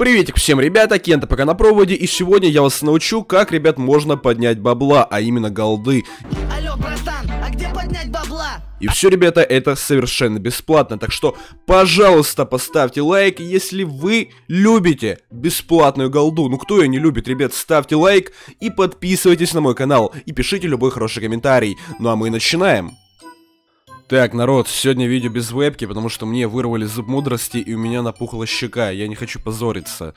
Приветик всем, ребята, Кента пока на проводе, и сегодня я вас научу, как, ребят, можно поднять бабла, а именно голды. Алло, братан, а где поднять бабла? И все, ребята, это совершенно бесплатно, так что, пожалуйста, поставьте лайк, если вы любите бесплатную голду. Ну, кто ее не любит, ребят, ставьте лайк и подписывайтесь на мой канал, и пишите любой хороший комментарий. Ну, а мы начинаем. Так, народ, сегодня видео без вебки, потому что мне вырвали зуб мудрости и у меня напухла щека, я не хочу позориться.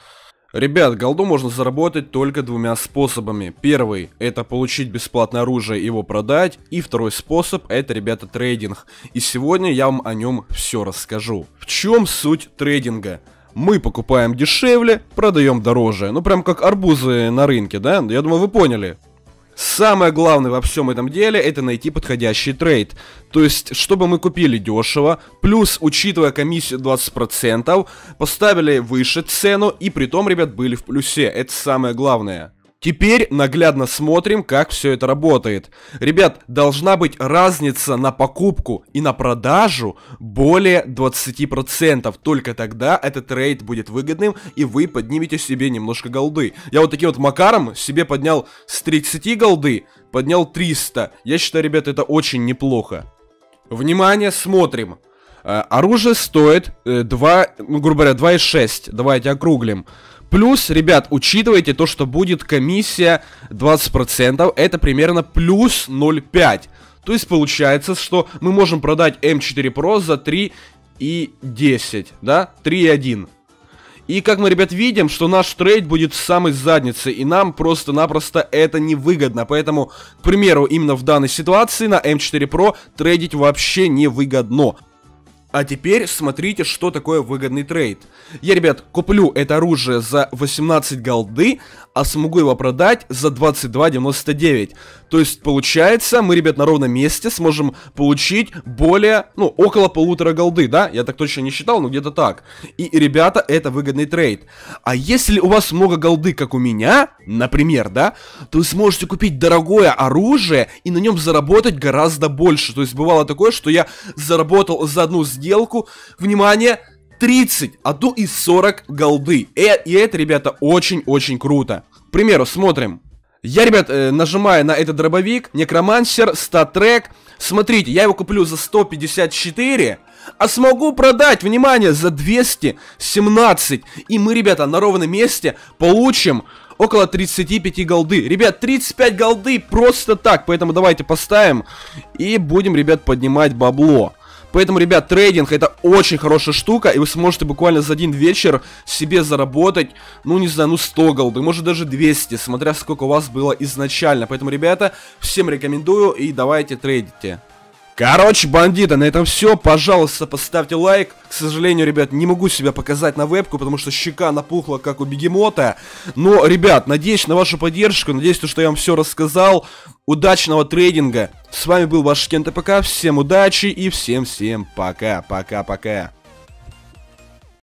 Ребят, голду можно заработать только двумя способами. Первый – это получить бесплатное оружие и его продать. И второй способ – это, ребята, трейдинг. И сегодня я вам о нем все расскажу. В чем суть трейдинга? мы покупаем дешевле, продаем дороже. Ну, прям как арбузы на рынке, да? Я думаю, вы поняли. Самое главное во всем этом деле это найти подходящий трейд. То есть, чтобы мы купили дешево, плюс, учитывая комиссию 20%, поставили выше цену и при том, ребят, были в плюсе. Это самое главное. Теперь наглядно смотрим, как все это работает. Ребят, должна быть разница на покупку и на продажу более 20%. Только тогда этот рейд будет выгодным, и вы поднимете себе немножко голды. Я вот таким вот макаром себе поднял с 30 голды, поднял 300. Я считаю, ребят, это очень неплохо. Внимание, смотрим. Э, оружие стоит 2, э, ну, грубо говоря, 2,6. Давайте округлим. Плюс, ребят, учитывайте то, что будет комиссия 20%, это примерно плюс 0,5. То есть получается, что мы можем продать М4 эм Pro за 3 и 10, да? 31. и как мы, ребят, видим, что наш трейд будет в самой заднице, и нам просто-напросто это невыгодно. Поэтому, к примеру, именно в данной ситуации на m эм 4 Pro трейдить вообще невыгодно. А теперь смотрите, что такое выгодный трейд. Я, ребят, куплю это оружие за 18 голды, а смогу его продать за 22.99. То есть, получается, мы, ребят, на ровном месте сможем получить более, ну, около полутора голды, да? Я так точно не считал, но где-то так. И, ребята, это выгодный трейд. А если у вас много голды, как у меня, например, да, то вы сможете купить дорогое оружие и на нем заработать гораздо больше. То есть, бывало такое, что я заработал за одну сделку сделку, внимание, 30, а то и 40 голды. Э, и это, ребята, очень-очень круто. К примеру, смотрим. Я, ребят, э, нажимаю на этот дробовик, некромансер, статрек. Смотрите, я его куплю за 154, а смогу продать, внимание, за 217. И мы, ребята, на ровном месте получим около 35 голды. Ребят, 35 голды просто так, поэтому давайте поставим и будем, ребят, поднимать бабло. Поэтому, ребят, трейдинг это очень хорошая штука, и вы сможете буквально за один вечер себе заработать, ну, не знаю, ну, 100 голды, может даже 200, смотря сколько у вас было изначально. Поэтому, ребята, всем рекомендую и давайте трейдите. Короче, бандиты, на этом все. Пожалуйста, поставьте лайк. К сожалению, ребят, не могу себя показать на вебку, потому что щека напухла, как у бегемота. Но, ребят, надеюсь на вашу поддержку. Надеюсь, что я вам все рассказал. Удачного трейдинга. С вами был ваш Кент ПК. Всем удачи и всем-всем пока-пока-пока.